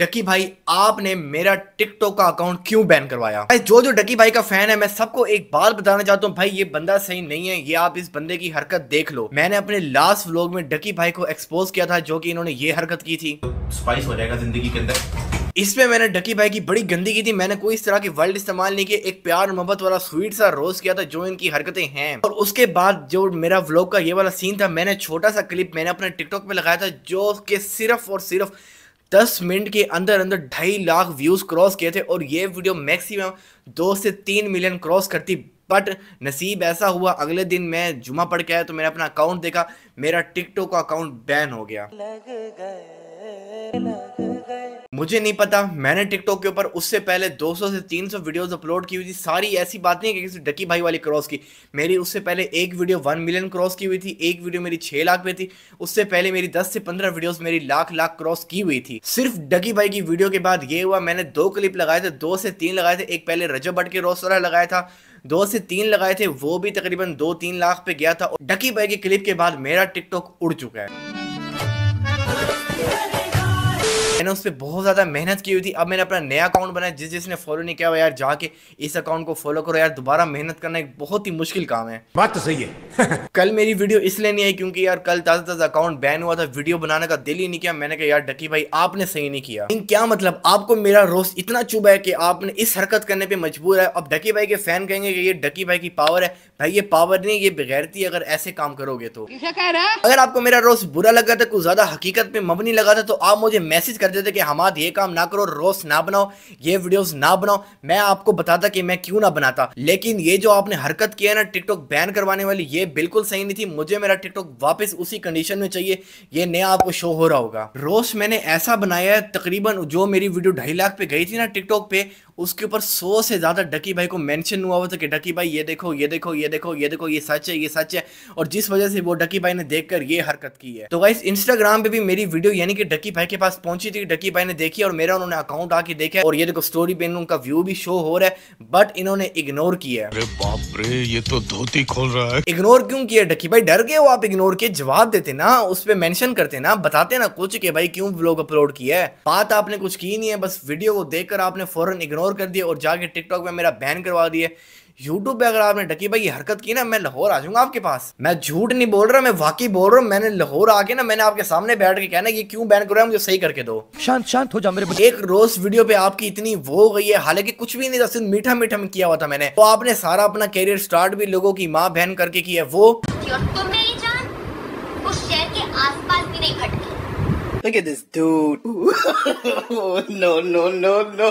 डकी भाई आपने मेरा टिकटॉक का अकाउंट क्यों बैन करवाया जो जो डकी भाई का फैन है मैं सबको एक बात बताना चाहता हूँ भाई ये बंदा सही नहीं है ये आप इस बंदे की हरकत देख लो मैंने अपने लास्ट व्लॉग में डकी भाई को एक्सपोज किया था जो कि इन्होंने ये हरकत की थी स्पाइस हो जाएगा जिंदगी के अंदर इसमें मैंने डकी भाई की बड़ी गंदी की थी मैंने कोई इस तरह की वर्ल्ड इस्तेमाल नहीं किया एक प्यार मोहब्बत वाला स्वीट सा रोज किया था जो इनकी हरकतें हैं और उसके बाद जो मेरा व्लॉग का ये वाला सीन था मैंने छोटा सा क्लिप मैंने अपने टिकटॉक पे लगाया था जो के सिर्फ और सिर्फ दस मिनट के अंदर अंदर ढाई लाख व्यूज़ क्रॉस किए थे और ये वीडियो मैक्सिमम दो से तीन मिलियन क्रॉस करती बट नसीब ऐसा हुआ अगले दिन मैं जुमा पढ़ के आया तो मैंने अपना अकाउंट देखा मेरा टिकटॉक का अकाउंट बैन हो गया लग गया मुझे नहीं पता मैंने टिकटॉक के ऊपर उससे पहले 200 से 300 वीडियोस अपलोड की हुई थी सारी ऐसी बात नहीं है कि किसी डकी भाई वाली क्रॉस की मेरी उससे पहले एक वीडियो वन मिलियन क्रॉस की हुई थी एक वीडियो मेरी 6 लाख पे थी उससे पहले मेरी 10 से 15 वीडियोस मेरी लाख लाख क्रॉस की हुई थी सिर्फ डकी भाई की वीडियो के बाद ये हुआ मैंने दो क्लिप लगाए थे दो से तीन लगाए थे एक पहले रजब भट्ट के रोस वाला लगाया था दो से तीन लगाए थे वो भी तकरीबन दो तीन लाख पे गया था और डकी भाई के क्लिप के बाद मेरा टिकटॉक उड़ चुका है मैंने उस पर बहुत ज़्यादा मेहनत की हुई थी अब मैंने अपना नया अकाउंट बनाया जिस जिसने फॉलो नहीं किया हुआ यार जाके इस अकाउंट को फॉलो करो यार दोबारा मेहनत करना एक बहुत ही मुश्किल काम है बात तो सही है कल मेरी वीडियो इसलिए नहीं आई क्योंकि यार कल ताज़ा ताज़ा अकाउंट बैन हुआ था वीडियो बनाने का दिल ही नहीं किया मैंने कहा यार डकी भाई आपने सही नहीं किया लेकिन क्या मतलब आपको मेरा रोस्ट इतना चुभा है कि आपने इस हरकत करने पर मजबूर है अब डकी भाई के फैन कहेंगे कि ये डकी भाई की पावर है भाई ये पावर नहीं ये बगैरती अगर ऐसे काम करोगे तो अगर आपको मेरा रोस्ट बुरा लगा था कुछ ज़्यादा हकीकत पे मबनी लगा था तो आप मुझे मैसेज कर कर देते कि हमाद ये काम ना करो रोस्ट ना बनाओ ये वीडियोस ना बनाओ मैं आपको बताता कि मैं क्यों ना बनाता लेकिन ये जो आपने हरकत किया ना टिकटॉक बैन करवाने वाली ये बिल्कुल सही नहीं थी मुझे मेरा टिकटॉक वापस उसी कंडीशन में चाहिए ये नया आपको शो हो रहा होगा रोस्ट मैंने ऐसा बनाया है तकरीबन जो मेरी वीडियो ढाई लाख पे गई थी ना टिकटॉक पे उसके ऊपर सौ से ज़्यादा डकी भाई को मेंशन हुआ हुआ था कि डकी भाई ये देखो ये देखो ये देखो ये देखो ये सच है ये सच है और जिस वजह से वो डकी भाई ने देखकर ये हरकत की है तो गाइस इंस्टाग्राम पे भी मेरी वीडियो यानी कि डकी भाई के पास पहुंची थी डकी भाई ने देखी और मेरा उन्होंने अकाउंट आके देखा और ये देखो स्टोरी पे उनका व्यू भी शो हो रहा है बट इन्होंने इग्नोर किया है ये तो धोती खोल रहा है इग्नोर क्यों किया डकी भाई डर गए वो आप इग्नोर के जवाब देते ना उस पर मैंशन करते ना बताते ना कुछ के भाई क्यों ब्लॉग अपलोड किया है बात आपने कुछ की नहीं है बस वीडियो को देखकर आपने फॉरन इग्नोर इग्नोर कर दिया और जाके टिकटॉक में मेरा बैन करवा दिया यूट्यूब पे अगर आपने डकी भाई हरकत की ना मैं लाहौर आ जाऊंगा आपके पास मैं झूठ नहीं बोल रहा मैं वाकई बोल रहा हूँ मैंने लाहौर आके ना मैंने आपके सामने बैठ के कहना ये क्यों बैन करो मुझे सही करके दो शांत शांत हो जा मेरे एक रोज वीडियो पे आपकी इतनी वो गई है हालांकि कुछ भी नहीं था सिर्फ मीठा मीठा में किया हुआ था मैंने तो आपने सारा अपना करियर स्टार्ट भी लोगों की माँ बहन करके की है वो Look at this dude. Oh, no, no, no, no.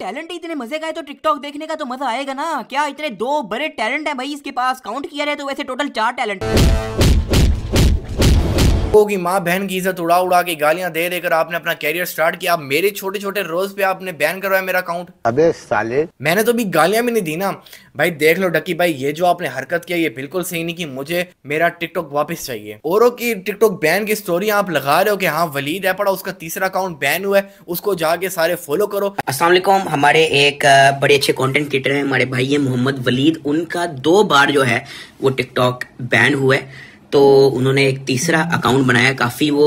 Talent इतने मजे का है तो टिकटॉक देखने का तो मजा आएगा ना क्या इतने दो बड़े टैलेंट है भाई इसके पास काउंट किया जाए तो वैसे टोटल चार टैलेंट लोगों की माँ बहन की इज्जत उड़ा उड़ा के गालियाँ दे देकर आपने अपना कैरियर स्टार्ट किया आप मेरे छोटे छोटे रोज पे आपने बैन करवाया मेरा अकाउंट अबे साले मैंने तो भी गालियाँ भी नहीं दी ना भाई देख लो डकी भाई ये जो आपने हरकत किया ये बिल्कुल सही नहीं की मुझे मेरा टिकटॉक वापस चाहिए और की टिकटॉक बैन की स्टोरी आप लगा रहे हो कि हाँ वलीद है पड़ा उसका तीसरा अकाउंट बैन हुआ है उसको जाके सारे फॉलो करो असल हमारे एक बड़े अच्छे कॉन्टेंट क्रिएटर है हमारे भाई है मोहम्मद वलीद उनका दो बार जो है वो टिकटॉक बैन हुआ है तो उन्होंने एक तीसरा अकाउंट बनाया काफ़ी वो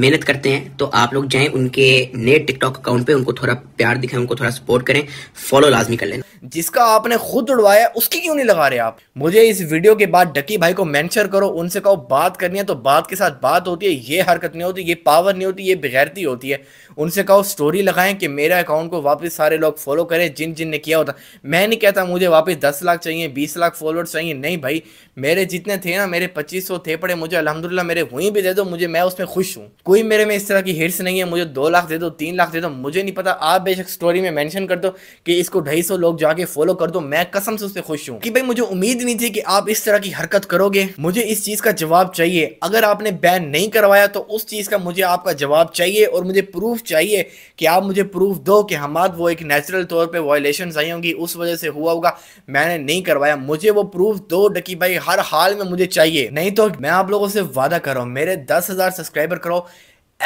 मेहनत करते हैं तो आप लोग जाएं उनके नए टिकटॉक अकाउंट पे उनको थोड़ा प्यार दिखाएं उनको थोड़ा सपोर्ट करें फॉलो लाजमी कर लेना जिसका आपने खुद उड़वाया उसकी क्यों नहीं लगा रहे आप मुझे इस वीडियो के बाद डकी भाई को मैंशन करो उनसे कहो बात करनी है तो बात के साथ बात होती है ये हरकत नहीं होती ये पावर नहीं होती ये बगैरती होती है उनसे कहो स्टोरी लगाएं कि मेरा अकाउंट को वापस सारे लोग फॉलो करें जिन जिन ने किया होता मैं नहीं कहता मुझे वापस दस लाख चाहिए बीस लाख फॉलोअर्स चाहिए नहीं भाई मेरे जितने थे ना मेरे पच्चीस थे पड़े मुझे अलहमदुल्ला मेरे हुई भी दे दो मुझे मैं उसमें खुश हूँ कोई मेरे में इस तरह की हिट्स नहीं है मुझे दो लाख दे दो तीन लाख दे दो मुझे नहीं पता आप बेशक स्टोरी में मेंशन कर दो कि इसको ढाई सौ लोग जाके फॉलो कर दो मैं कसम से उससे खुश हूँ कि भाई मुझे उम्मीद नहीं थी कि आप इस तरह की हरकत करोगे मुझे इस चीज का जवाब चाहिए अगर आपने बैन नहीं करवाया तो उस चीज का मुझे आपका जवाब चाहिए और मुझे प्रूफ चाहिए कि आप मुझे प्रूफ दो कि हमाद वो एक नेचुरल तौर पर वायलेशन आई होंगी उस वजह से हुआ होगा मैंने नहीं करवाया मुझे वो प्रूफ दो डकी भाई हर हाल में मुझे चाहिए नहीं तो मैं आप लोगों से वादा कर रहा हूँ मेरे दस हजार सब्सक्राइबर करो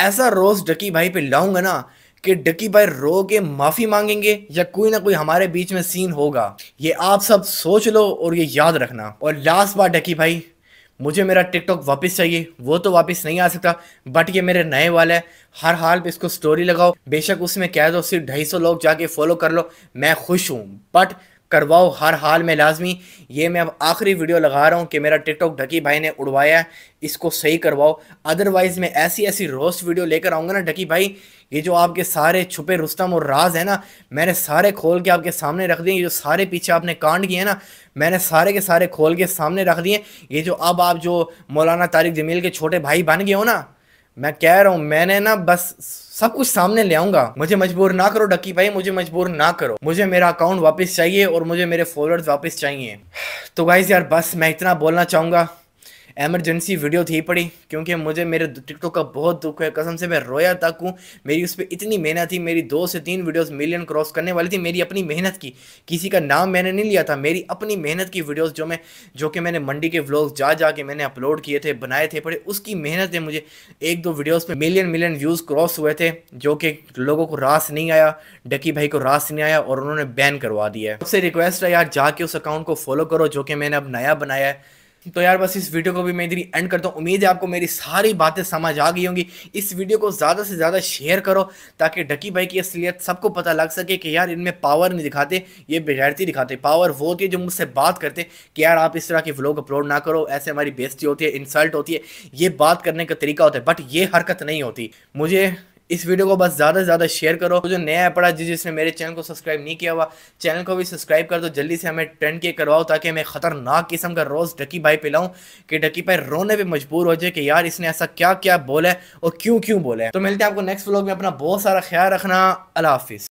ऐसा रोज डकी भाई पे लाऊंगा ना कि डकी भाई रो के माफ़ी मांगेंगे या कोई ना कोई हमारे बीच में सीन होगा ये आप सब सोच लो और ये याद रखना और लास्ट बार डकी भाई मुझे मेरा टिकटॉक वापस चाहिए वो तो वापस नहीं आ सकता बट ये मेरे नए वाले हर हाल पे इसको स्टोरी लगाओ बेशक उसमें कह दो सिर्फ ढाई सौ लोग जाके फॉलो कर लो मैं खुश हूँ बट करवाओ हर हाल में लाजमी ये मैं अब आखिरी वीडियो लगा रहा हूँ कि मेरा टिकटॉक ढकी भाई ने उड़वाया है इसको सही करवाओ अदरवाइज़ मैं ऐसी ऐसी रोस्ट वीडियो लेकर आऊँगा ना ढकी भाई ये जो आपके सारे छुपे रुस्तम और राज है ना मैंने सारे खोल के आपके सामने रख दिए ये जो सारे पीछे आपने कांड किए हैं ना मैंने सारे के सारे खोल के सामने रख दिए ये जो अब आप जो मौलाना तारिक जमील के छोटे भाई बन गए हो ना मैं कह रहा हूँ मैंने ना बस सब कुछ सामने ले आऊंगा मुझे मजबूर ना करो डकी भाई मुझे मजबूर ना करो मुझे मेरा अकाउंट वापस चाहिए और मुझे मेरे फॉलोअर्स वापस चाहिए तो गाइज यार बस मैं इतना बोलना चाहूंगा एमरजेंसी वीडियो थी पड़ी क्योंकि मुझे मेरे टिकटॉक का बहुत दुख है कसम से मैं रोया तक हूँ मेरी उस पर इतनी मेहनत थी मेरी दो से तीन वीडियोस मिलियन क्रॉस करने वाली थी मेरी अपनी मेहनत की किसी का नाम मैंने नहीं लिया था मेरी अपनी मेहनत की वीडियोस जो मैं जो कि मैंने मंडी के व्लॉग्स जा जा के मैंने अपलोड किए थे बनाए थे पड़े उसकी मेहनत ने मुझे एक दो वीडियोज़ पर मिलियन मिलियन व्यूज़ क्रॉस हुए थे जो कि लोगों को रास नहीं आया डकी भाई को रास नहीं आया और उन्होंने बैन करवा दिया है सबसे रिक्वेस्ट है यार जाके उस अकाउंट को फॉलो करो जो कि मैंने अब नया बनाया है तो यार बस इस वीडियो को भी मैं इधर एंड करता हूँ उम्मीद है आपको मेरी सारी बातें समझ आ गई होंगी इस वीडियो को ज़्यादा से ज़्यादा शेयर करो ताकि डकी भाई की असलियत सबको पता लग सके कि यार इनमें पावर नहीं दिखाते ये बेगैरती दिखाते पावर वो होती है जो मुझसे बात करते कि यार आप इस तरह के व्लॉग अपलोड ना करो ऐसे हमारी बेजती होती है इंसल्ट होती है ये बात करने का तरीका होता है बट ये हरकत नहीं होती मुझे इस वीडियो को बस ज़्यादा से ज़्यादा शेयर करो जो नया पड़ा जिस जिसने मेरे चैनल को सब्सक्राइब नहीं किया हुआ चैनल को भी सब्सक्राइब कर दो जल्दी से हमें ट्रेंड के करवाओ ताकि मैं खतरनाक किस्म का रोज़ डकी भाई पिलाऊं कि डकी भाई रोने पर मजबूर हो जाए कि यार इसने ऐसा क्या क्या बोला है और क्यों क्यों बोला है तो मिलते हैं आपको नेक्स्ट ब्लॉग में अपना बहुत सारा ख्याल रखना अला हाफिज़